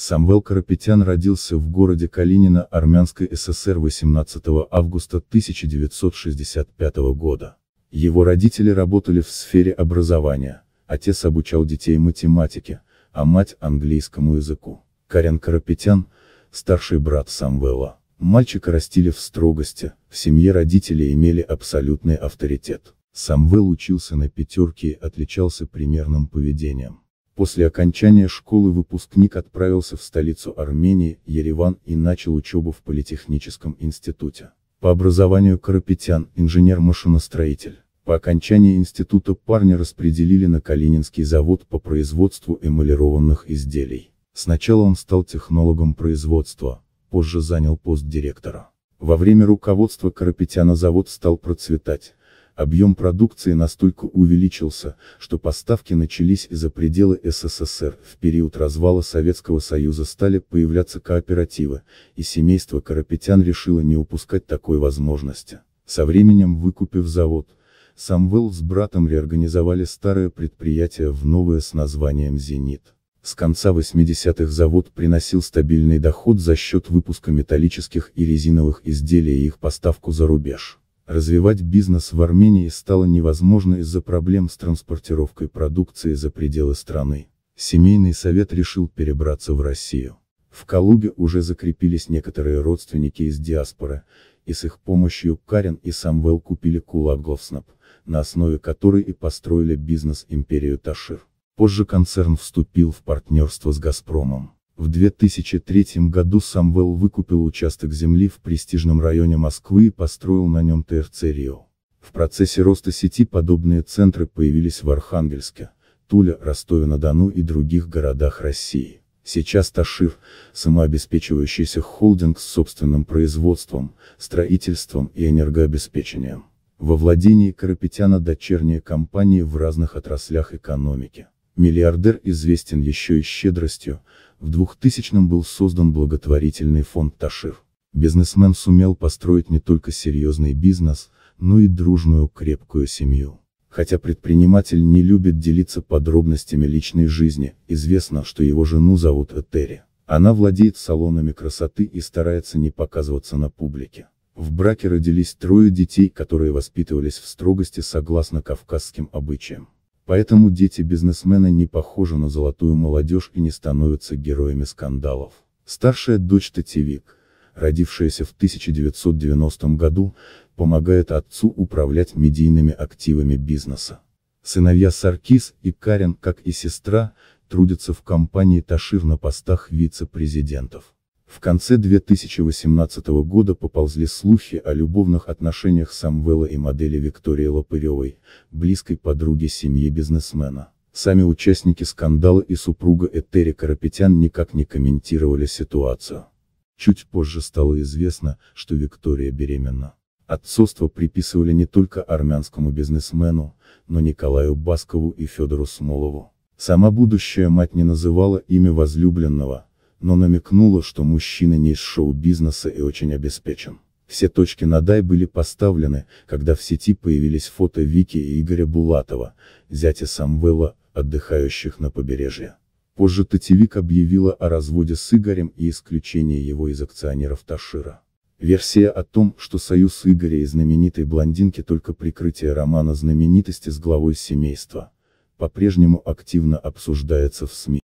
Самвел Карапетян родился в городе Калинина Армянской ССР 18 августа 1965 года. Его родители работали в сфере образования, отец обучал детей математике, а мать английскому языку. Карен Карапетян, старший брат Самвела. Мальчика растили в строгости, в семье родители имели абсолютный авторитет. Самвел учился на пятерке и отличался примерным поведением. После окончания школы выпускник отправился в столицу Армении, Ереван, и начал учебу в Политехническом институте. По образованию Карапетян, инженер-машиностроитель. По окончании института парня распределили на Калининский завод по производству эмалированных изделий. Сначала он стал технологом производства, позже занял пост директора. Во время руководства Карапетяна завод стал процветать, объем продукции настолько увеличился, что поставки начались из-за пределы СССР. В период развала Советского Союза стали появляться кооперативы, и семейство Карапетян решило не упускать такой возможности. Со временем выкупив завод, Самвел с братом реорганизовали старое предприятие в новое с названием «Зенит». С конца 80-х завод приносил стабильный доход за счет выпуска металлических и резиновых изделий и их поставку за рубеж. Развивать бизнес в Армении стало невозможно из-за проблем с транспортировкой продукции за пределы страны. Семейный совет решил перебраться в Россию. В Калуге уже закрепились некоторые родственники из диаспоры, и с их помощью Карен и Самвел купили Кулак Кулагловснаб, на основе которой и построили бизнес-империю Ташир. Позже концерн вступил в партнерство с Газпромом. В 2003 году Самвел выкупил участок земли в престижном районе Москвы и построил на нем ТРЦ Рио. В процессе роста сети подобные центры появились в Архангельске, Туле, Ростове-на-Дону и других городах России. Сейчас Ташир, самообеспечивающийся холдинг с собственным производством, строительством и энергообеспечением. Во владении Карапетяна дочерние компании в разных отраслях экономики. Миллиардер известен еще и щедростью, в 2000-м был создан благотворительный фонд Ташир. Бизнесмен сумел построить не только серьезный бизнес, но и дружную крепкую семью. Хотя предприниматель не любит делиться подробностями личной жизни, известно, что его жену зовут Этери. Она владеет салонами красоты и старается не показываться на публике. В браке родились трое детей, которые воспитывались в строгости согласно кавказским обычаям. Поэтому дети бизнесмена не похожи на золотую молодежь и не становятся героями скандалов. Старшая дочь Татевик, родившаяся в 1990 году, помогает отцу управлять медийными активами бизнеса. Сыновья Саркис и Карен, как и сестра, трудятся в компании Ташир на постах вице-президентов. В конце 2018 года поползли слухи о любовных отношениях Самвела и модели Виктории Лопыревой, близкой подруги семьи бизнесмена. Сами участники скандала и супруга Этери Карапетян никак не комментировали ситуацию. Чуть позже стало известно, что Виктория беременна. Отцовство приписывали не только армянскому бизнесмену, но Николаю Баскову и Федору Смолову. Сама будущая мать не называла имя возлюбленного, но намекнула, что мужчина не из шоу-бизнеса и очень обеспечен. Все точки над «и» были поставлены, когда в сети появились фото Вики и Игоря Булатова, зятя Самвела, отдыхающих на побережье. Позже Татевик объявила о разводе с Игорем и исключении его из акционеров Ташира. Версия о том, что союз Игоря и знаменитой блондинки только прикрытие романа знаменитости с главой семейства, по-прежнему активно обсуждается в СМИ.